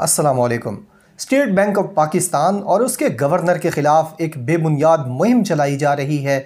असलकम state bank of Pakistan और उसके गवर्नर के ख़िलाफ़ एक बेबुनियाद मुहिम चलाई जा रही है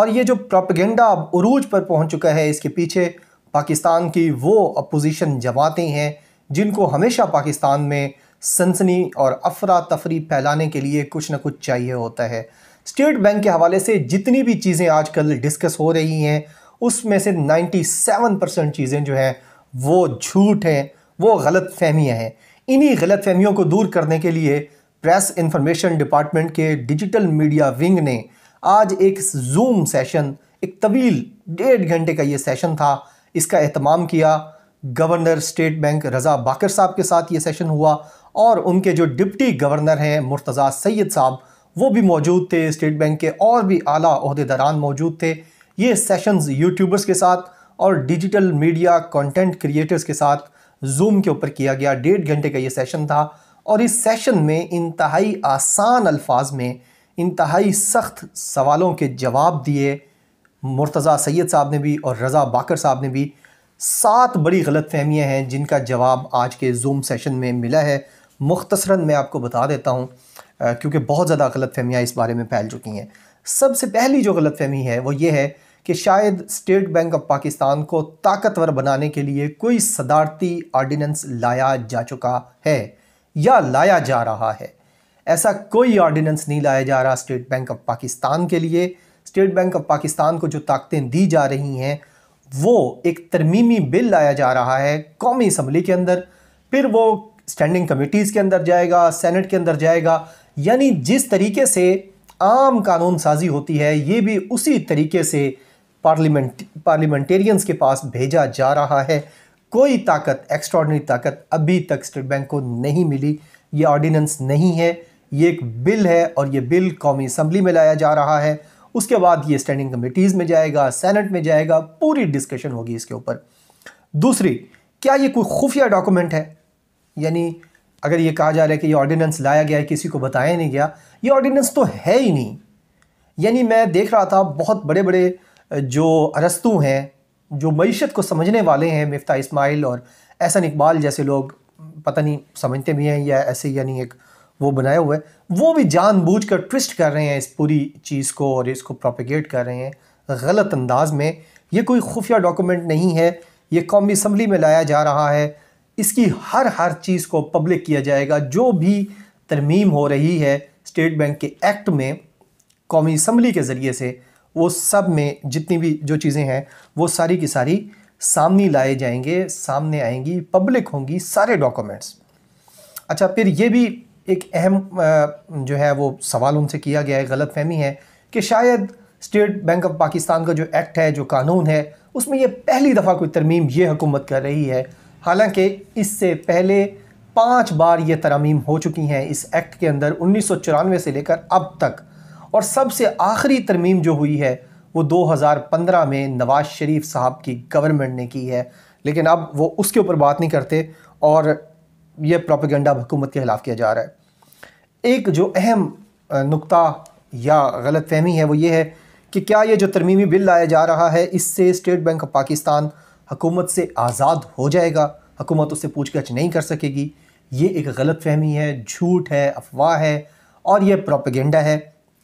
और ये जो प्रोपगेंडा अब उरूज पर पहुंच चुका है इसके पीछे पाकिस्तान की वो अपोजिशन जमातें हैं जिनको हमेशा पाकिस्तान में सनसनी और अफरा तफरी फैलाने के लिए कुछ ना कुछ चाहिए होता है स्टेट बैंक के हवाले से जितनी भी चीज़ें आजकल डिस्कस हो रही हैं उसमें से 97 परसेंट चीज़ें जो हैं वो झूठ हैं वो गलत फहमियाँ हैं इन्हीं गलत फहमियों को दूर करने के लिए प्रेस इंफॉर्मेशन डिपार्टमेंट के डिजिटल मीडिया विंग ने आज एक जूम सेशन एक तवील डेढ़ घंटे का ये सेशन था इसका अहतमाम किया governor state bank Raza Baqar साहब के साथ ये सेशन हुआ और उनके जो डिप्टी गवर्नर हैं मुर्तज़ा सैद साहब वो भी मौजूद थे स्टेट बैंक के और भी आला अहदेदारान मौजूद थे ये सेशंस यूट्यूबर्स के साथ और डिजिटल मीडिया कंटेंट क्रिएटर्स के साथ जूम के ऊपर किया गया डेढ़ घंटे का ये सेशन था और इस सेशन में इंतहाई आसान अल्फाज में इंतहाई सख्त सवालों के जवाब दिए मुर्तज़ा सैद साहब ने भी और रज़ा बाकर साहब ने भी सात बड़ी गलत फहमियाँ हैं जिनका जवाब आज के जूम सेशन में मिला है मुख्तसरा मैं आपको बता देता हूँ क्योंकि बहुत ज़्यादा गलत फहमियाँ इस बारे में फैल चुकी हैं सबसे पहली जो गलत फहमी है वो ये है कि शायद स्टेट बैंक ऑफ पाकिस्तान को ताकतवर बनाने के लिए कोई सदारती ऑर्डिनेंस लाया जा चुका है या लाया जा रहा है ऐसा कोई ऑर्डिनेंस नहीं लाया जा रहा स्टेट बैंक ऑफ पाकिस्तान के लिए स्टेट बैंक ऑफ पाकिस्तान को जो ताकतें दी जा रही हैं वो एक तरमीमी बिल लाया जा रहा है कौमी असम्बली के अंदर फिर वो स्टैंडिंग कमेटीज़ के अंदर जाएगा सेनेट के अंदर जाएगा यानी जिस तरीके से आम कानून साजी होती है ये भी उसी तरीके से पार्लियामेंट पार्लियामेंटेरियंस के पास भेजा जा रहा है कोई ताकत एक्स्ट्रॉडनरी ताकत अभी तक स्टेट बैंक को नहीं मिली ये ऑर्डिनेंस नहीं है ये एक बिल है और ये बिल कौमी असम्बली में लाया जा रहा है उसके बाद ये स्टैंडिंग कमेटीज़ में जाएगा सेनेट में जाएगा पूरी डिस्कशन होगी इसके ऊपर दूसरी क्या ये कोई खुफिया डॉक्यूमेंट है यानी अगर ये कहा जा रहा है कि ये ऑर्डिनेंस लाया गया है किसी को बताया नहीं गया ये ऑर्डिनेंस तो है ही नहीं यानी मैं देख रहा था बहुत बड़े बड़े जो अरस्तु हैं जो मीशत को समझने वाले हैं मफ्ता इसमाइल और एहसन इकबाल जैसे लोग पता नहीं समझते भी हैं या ऐसे यानी एक वो बनाए हुए वो भी बूझ कर ट्विस्ट कर रहे हैं इस पूरी चीज़ को और इसको प्रोपिगेट कर रहे हैं गलत अंदाज में ये कोई खुफिया डॉक्यूमेंट नहीं है ये कौमी असम्बली में लाया जा रहा है इसकी हर हर चीज़ को पब्लिक किया जाएगा जो भी तरमीम हो रही है स्टेट बैंक के एक्ट में कौमी असम्बली के ज़रिए से वो सब में जितनी भी जो चीज़ें हैं वो सारी की सारी सामने लाए जाएंगे सामने आएंगी पब्लिक होंगी सारे डॉक्यूमेंट्स अच्छा फिर ये भी एक अहम जो है वो सवाल उनसे किया गया है गलत फहमी है कि शायद स्टेट बैंक ऑफ पाकिस्तान का जो एक्ट है जो कानून है उसमें ये पहली दफ़ा कोई तरमीम ये हुकूमत कर रही है हालांकि इससे पहले पाँच बार ये तरमीम हो चुकी हैं इस एक्ट के अंदर उन्नीस से लेकर अब तक और सबसे आखिरी तरमीम जो हुई है वो 2015 में नवाज़ शरीफ साहब की गवर्नमेंट ने की है लेकिन अब वो उसके ऊपर बात नहीं करते और ये प्रोपेगेंडा हुकूमत के ख़िलाफ़ किया जा रहा है एक जो अहम नुकता या गलत फहमी है वो ये है कि क्या ये जो तरमीमी बिल लाया जा रहा है इससे स्टेट बैंक ऑफ पाकिस्तान हुकूमत से आज़ाद हो जाएगा हुकूमत उससे गछ नहीं कर सकेगी ये एक गलत फहमी है झूठ है अफवाह है और यह प्रोपेगेंडा है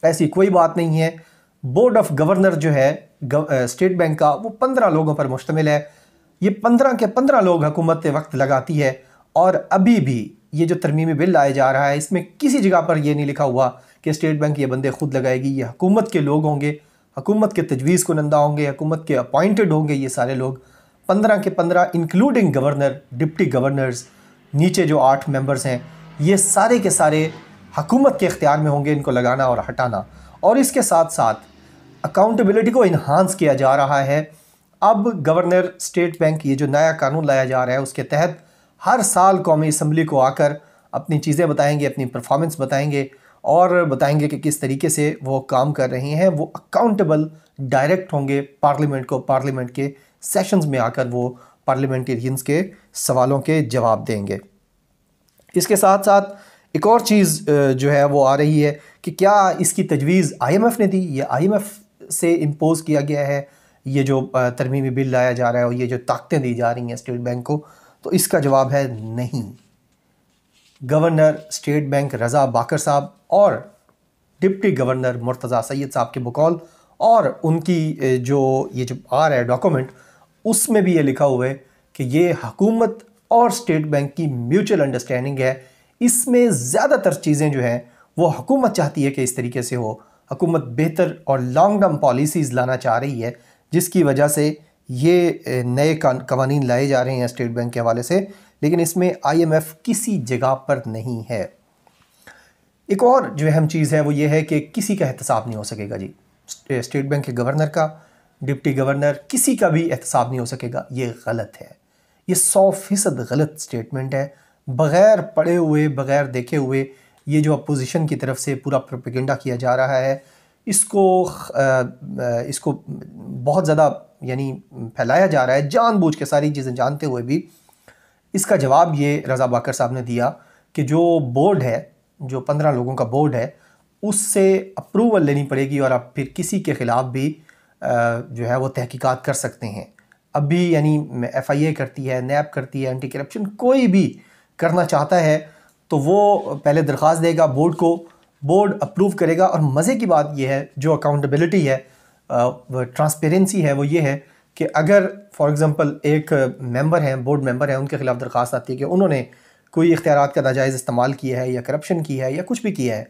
ऐसी कोई बात नहीं है बोर्ड ऑफ गवर्नर जो है स्टेट बैंक का वो पंद्रह लोगों पर मुश्तमिल है ये पंद्रह के पंद्रह लोग हुकूमत वक्त लगाती है और अभी भी ये जो तरमीमी बिल लाया जा रहा है इसमें किसी जगह पर यह नहीं लिखा हुआ कि स्टेट बैंक ये बंदे खुद लगाएगी ये हकूमत के लोग होंगे हकूमत के तजवीज़ को नंदा होंगे हकूमत के अपॉइंटेड होंगे ये सारे लोग पंद्रह के पंद्रह इंक्लूडिंग गवर्नर डिप्टी गवर्नर्स नीचे जो आठ मेंबर्स हैं ये सारे के सारे हकूमत के अख्तियार में होंगे इनको लगाना और हटाना और इसके साथ साथ अकाउंटेबिलिटी को इन्हांस किया जा रहा है अब गवर्नर स्टेट बैंक ये जो नया कानून लाया जा रहा है उसके तहत हर साल कौमी इसम्बली को आकर अपनी चीज़ें बताएंगे अपनी परफॉर्मेंस बताएंगे और बताएंगे कि किस तरीके से वो काम कर रहे हैं वो अकाउंटेबल डायरेक्ट होंगे पार्लियामेंट को पार्लियामेंट के सेशंस में आकर वो पार्लियामेंटेरियंस के सवालों के जवाब देंगे इसके साथ साथ एक और चीज़ जो है वो आ रही है कि क्या इसकी तजवीज़ आईएमएफ ने दी या आईएमएफ से इम्पोज़ किया गया है ये जो तरमीमी बिल लाया जा रहा है और ये जो ताकतें दी जा रही हैं स्टेट बैंक को तो इसका जवाब है नहीं governor state bank Raza Baqar साहब और डिप्टी गवर्नर मुर्तज़ा सैद साहब के बकौल और उनकी जो ये जो आ रहा है डॉक्यूमेंट उसमें भी ये लिखा हुआ है कि ये हकूमत और स्टेट बैंक की म्यूचुअल अंडरस्टैंडिंग है इसमें ज़्यादातर चीज़ें जो हैं वो हुकूमत चाहती है कि इस तरीके से हो हुकूमत बेहतर और लॉन्ग टर्म पॉलिसीज़ लाना चाह रही है जिसकी वजह से ये नए कवानीन लाए जा रहे हैं स्टेट बैंक के हवाले से लेकिन इसमें आईएमएफ किसी जगह पर नहीं है एक और जो अहम चीज़ है वो ये है कि किसी का एहतसाब नहीं हो सकेगा जी स्टेट बैंक के गवर्नर का डिप्टी गवर्नर किसी का भी एहतसाब नहीं हो सकेगा ये गलत है ये सौ फीसद गलत स्टेटमेंट है बग़ैर पढ़े हुए बग़ैर देखे हुए ये जो अपोजिशन की तरफ से पूरा प्रोपेगेंडा किया जा रहा है इसको इसको बहुत ज़्यादा यानी फैलाया जा रहा है जानबूझ के सारी चीज़ें जानते हुए भी इसका जवाब ये रज़ा बाकर साहब ने दिया कि जो बोर्ड है जो पंद्रह लोगों का बोर्ड है उससे अप्रूवल लेनी पड़ेगी और आप फिर किसी के ख़िलाफ़ भी जो है वो तहकीकात कर सकते हैं अभी यानी एफ आई ए करती है नैब करती है एंटी करप्शन कोई भी करना चाहता है तो वो पहले दरख्वास्त देगा बोर्ड को बोर्ड अप्रूव करेगा और मज़े की बात यह है जो अकाउंटेबिलिटी है ट्रांसपेरेंसी है वो ये है कि अगर फॉर एग्ज़ाम्पल एक मेंबर हैं बोर्ड मेंबर हैं उनके ख़िलाफ़ दरख्वास्त आती है कि उन्होंने कोई इख्तियार का नाजायज़ इस्तेमाल किया है या करप्शन किया है या कुछ भी किया है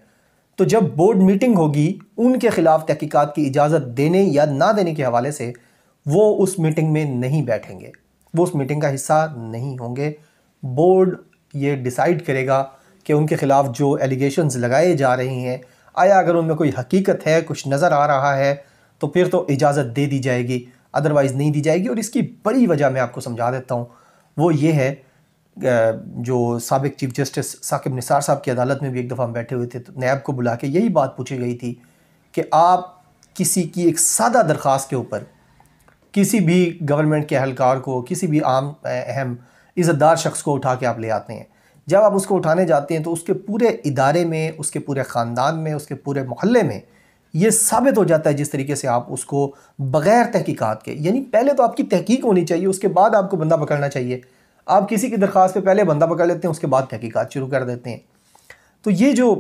तो जब बोर्ड मीटिंग होगी उनके ख़िलाफ़ तहकीक़ात की इजाज़त देने या ना देने के हवाले से वो उस मीटिंग में नहीं बैठेंगे वो उस मीटिंग का हिस्सा नहीं होंगे बोर्ड ये डिसाइड करेगा कि उनके ख़िलाफ़ जो एलिगेशन लगाए जा रहे हैं आया अगर उनमें कोई हकीकत है कुछ नज़र आ रहा है तो फिर तो इजाज़त दे दी जाएगी अदरवाइज़ नहीं दी जाएगी और इसकी बड़ी वजह मैं आपको समझा देता हूँ वो ये है जो सबक चीफ जस्टिस साकिब निसार साहब की अदालत में भी एक दफ़ा हम बैठे हुए थे तो नैब को बुला के यही बात पूछी गई थी कि आप किसी की एक सादा दरख्वास्त के ऊपर किसी भी गवर्नमेंट के अहलकार को किसी भी आम अहम इज़्ज़तदार शख्स को उठा के आप ले आते हैं जब आप उसको उठाने जाते हैं तो उसके पूरे इदारे में उसके पूरे ख़ानदान में उसके पूरे मोहल्ले में ये साबित हो जाता है जिस तरीके से आप उसको बग़ैर तहकीकात के यानी पहले तो आपकी तहकीक होनी चाहिए उसके बाद आपको बंदा पकड़ना चाहिए आप किसी की दरख्वास्त पे पहले बंदा पकड़ लेते हैं उसके बाद तहकीकात शुरू कर देते हैं तो ये जो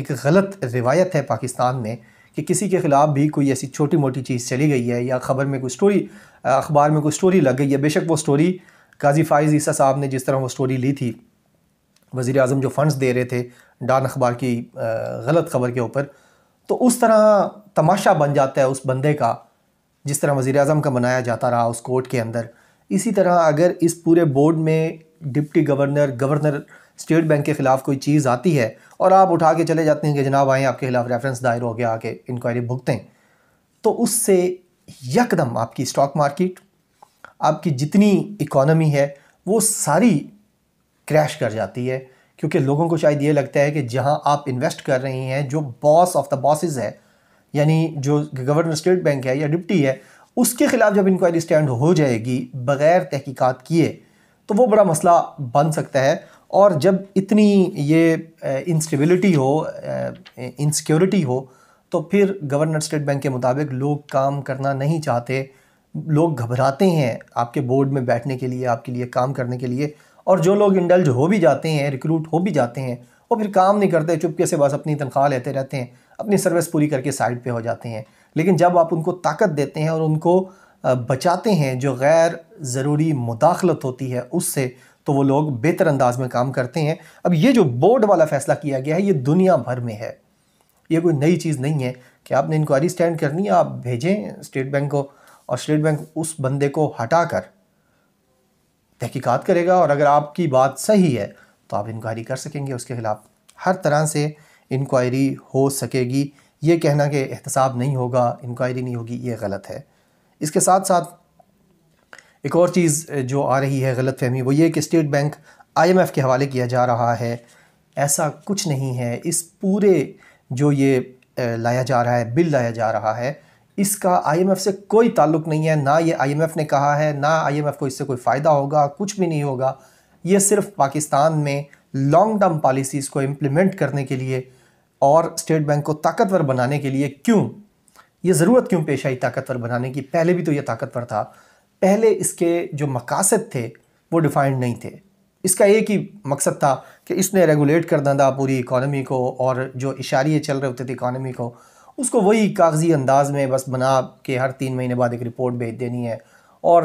एक गलत रिवायत है पाकिस्तान में कि किसी के ख़िलाफ़ भी कोई ऐसी छोटी मोटी चीज़ चली गई है या ख़बर में कोई स्टोरी अखबार में कोई स्टोरी लग गई है बेशक वो स्टोरी काजी फाइज़ ईसा साहब ने जिस तरह वो स्टोरी ली थी वज़ी अजम जो फ़ंड्स दे रहे थे डान अखबार की गलत खबर के ऊपर तो उस तरह तमाशा बन जाता है उस बंदे का जिस तरह वज़ी अजम का बनाया जाता रहा उस कोर्ट के अंदर इसी तरह अगर इस पूरे बोर्ड में deputy governor governor state bank के ख़िलाफ़ कोई चीज़ आती है और आप उठा के चले जाते हैं कि जनाब आएँ आपके ख़िलाफ़ रेफरेंस दायर हो गया आके इंक्वायरी भुगतें तो उससे यकदम आपकी स्टॉक मार्केट आपकी जितनी इकोनॉमी है वो सारी क्रैश कर जाती है क्योंकि लोगों को शायद ये लगता है कि जहाँ आप इन्वेस्ट कर रही हैं जो बॉस ऑफ द बॉसेस है यानी जो गवर्नर स्टेट बैंक है या डिप्टी है उसके ख़िलाफ़ जब इंक्वायरी स्टैंड हो जाएगी बग़ैर तहकीकात किए तो वो बड़ा मसला बन सकता है और जब इतनी ये इंस्टेबिलिटी हो इनसिक्योरिटी हो तो फिर गवर्नर स्टेट बैंक के मुताबिक लोग काम करना नहीं चाहते लोग घबराते हैं आपके बोर्ड में बैठने के लिए आपके लिए काम करने के लिए और जो लोग इंडल्ज हो भी जाते हैं रिक्रूट हो भी जाते हैं वो फिर काम नहीं करते चुपके से बस अपनी तनख्वाह लेते रहते हैं अपनी सर्विस पूरी करके साइड पे हो जाते हैं लेकिन जब आप उनको ताकत देते हैं और उनको बचाते हैं जो गैर ज़रूरी मुदाखलत होती है उससे तो वो लोग बेहतर अंदाज में काम करते हैं अब ये जो बोर्ड वाला फैसला किया गया है ये दुनिया भर में है ये कोई नई चीज़ नहीं है कि आपने इंक्वायरी स्टैंड करनी है आप भेजें स्टेट बैंक को और स्टेट बैंक उस बंदे को हटाकर तहकीकात करेगा और अगर आपकी बात सही है तो आप इंक्वायरी कर सकेंगे उसके ख़िलाफ़ हर तरह से इंक्वायरी हो सकेगी ये कहना कि एहतसाब नहीं होगा इंक्वायरी नहीं होगी ये गलत है इसके साथ साथ एक और चीज़ जो आ रही है गलत फहमी वो ये कि स्टेट बैंक आईएमएफ के हवाले किया जा रहा है ऐसा कुछ नहीं है इस पूरे जो ये लाया जा रहा है बिल लाया जा रहा है इसका आईएमएफ से कोई ताल्लुक नहीं है ना ये आईएमएफ ने कहा है ना आईएमएफ को इससे कोई फ़ायदा होगा कुछ भी नहीं होगा ये सिर्फ पाकिस्तान में लॉन्ग टर्म पॉलिसीज़ को इम्प्लीमेंट करने के लिए और स्टेट बैंक को ताकतवर बनाने के लिए क्यों ये ज़रूरत क्यों पेश आई ताकतवर बनाने की पहले भी तो ये ताकतवर था पहले इसके जो मकासद थे वो डिफाइंड नहीं थे इसका एक ही मकसद था कि इसने रेगुलेट कर था पूरी इकानमी को और जो इशारे चल रहे होते थे इकानमी को उसको वही कागजी अंदाज में बस बना के हर तीन महीने बाद एक रिपोर्ट भेज देनी है और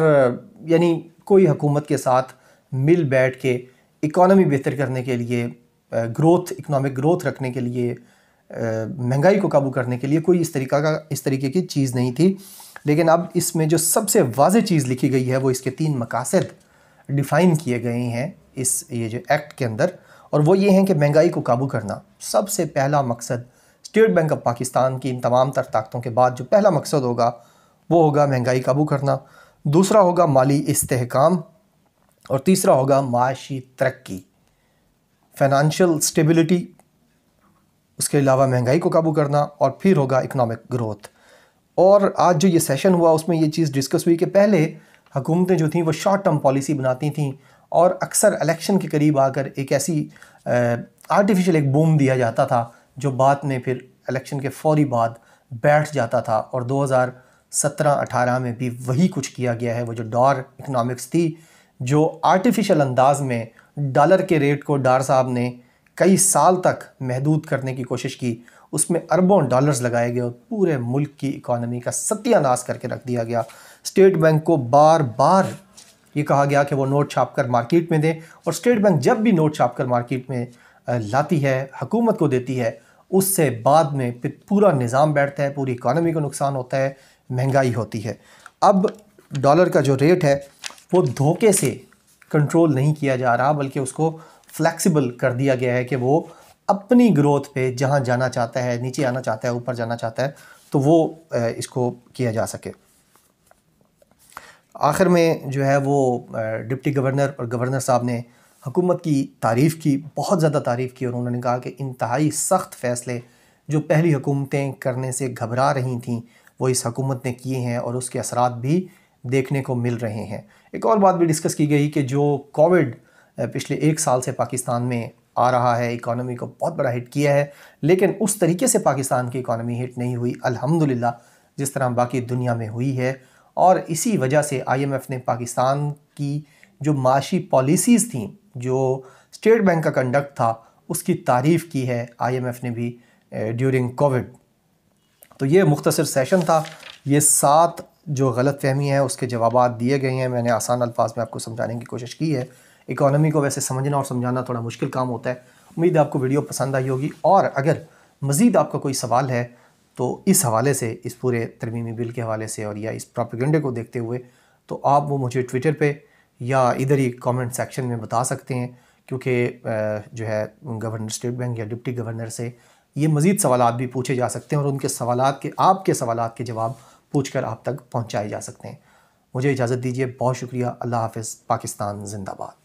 यानी कोई हुकूमत के साथ मिल बैठ के इकॉनमी बेहतर करने के लिए ग्रोथ इकनॉमिक ग्रोथ रखने के लिए महंगाई को काबू करने के लिए कोई इस तरीका का इस तरीके की चीज़ नहीं थी लेकिन अब इसमें जो सबसे वाज चीज़ लिखी गई है वो इसके तीन मकासद डिफ़ाइन किए गए हैं इस ये जो एक्ट के अंदर और वो ये हैं कि महंगाई को काबू करना सबसे पहला मकसद स्टेट बैंक ऑफ पाकिस्तान की इन तमाम तर ताकतों के बाद जो पहला मकसद होगा वो होगा महंगाई काबू करना दूसरा होगा माली इस्तेकाम और तीसरा होगा माशी तरक्की फाइनेंशियल स्टेबिलिटी उसके अलावा महंगाई को काबू करना और फिर होगा इकनॉमिक ग्रोथ और आज जो ये सेशन हुआ उसमें ये चीज़ डिस्कस हुई कि पहले हुकूमतें जो थीं वो शॉर्ट टर्म पॉलिसी बनाती थीं और अक्सर इलेक्शन के करीब आकर एक ऐसी आर्टिफिशियल एक बूम दिया जाता था जो बाद में फिर इलेक्शन के फौरी बाद बैठ जाता था और 2017-18 में भी वही कुछ किया गया है वो जो डॉर इकनॉमिक्स थी जो आर्टिफिशियल अंदाज में डॉलर के रेट को डार साहब ने कई साल तक महदूद करने की कोशिश की उसमें अरबों डॉलर्स लगाए गए और पूरे मुल्क की इकॉनमी का सत्यानाश करके रख दिया गया स्टेट बैंक को बार बार ये कहा गया कि वो नोट छाप कर मार्केट में दें और स्टेट बैंक जब भी नोट छाप कर मार्केट में लाती है हकूमत को देती है उससे बाद में पूरा निज़ाम बैठता है पूरी इकानमी को नुकसान होता है महंगाई होती है अब डॉलर का जो रेट है वो धोखे से कंट्रोल नहीं किया जा रहा बल्कि उसको फ्लैक्सीबल कर दिया गया है कि वो अपनी ग्रोथ पे जहाँ जाना चाहता है नीचे आना चाहता है ऊपर जाना चाहता है तो वो इसको किया जा सके आखिर में जो है वो डिप्टी गवर्नर और गवर्नर साहब ने हुकूमत की तारीफ़ की बहुत ज़्यादा तारीफ़ की और उन्होंने कहा कि इंतहाई सख्त फ़ैसले जो पहली हुकूमतें करने से घबरा रही थीं वो इस हकूमत ने किए हैं और उसके असरा भी देखने को मिल रहे हैं एक और बात भी डिस्कस की गई कि जो कोविड पिछले एक साल से पाकिस्तान में आ रहा है इकानमी को बहुत बड़ा हिट किया है लेकिन उस तरीके से पाकिस्तान की इकानमी हिट नहीं हुई अलहमदिल्ला जिस तरह बाकी दुनिया में हुई है और इसी वजह से आईएमएफ ने पाकिस्तान की जो माशी पॉलिसीज़ थी जो स्टेट बैंक का कंडक्ट था उसकी तारीफ़ की है आईएमएफ ने भी ड्यूरिंग कोविड तो ये मुख्तर सेशन था ये सात जो गलत फहमी है उसके जवाब दिए गए हैं मैंने आसान अल्फाज में आपको समझाने की कोशिश की है इकानमी को वैसे समझना और समझाना थोड़ा मुश्किल काम होता है उम्मीद आपको वीडियो पसंद आई होगी और अगर मज़ीद आपका कोई सवाल है तो इस हवाले से इस पूरे तरमीमी बिल के हवाले से और या इस प्रॉपिगेंडे को देखते हुए तो आप वो मुझे ट्विटर पर या इधर ही कमेंट सेक्शन में बता सकते हैं क्योंकि जो है गवर्नर स्टेट बैंक या डिप्टी गवर्नर से ये मज़ीद सवाल भी पूछे जा सकते हैं और उनके सवाल के आपके सवाल के जवाब पूछ कर आप तक पहुँचाए जा सकते हैं मुझे इजाज़त दीजिए बहुत शुक्रिया अल्लाह हाफ़ पाकिस्तान जिंदाबाद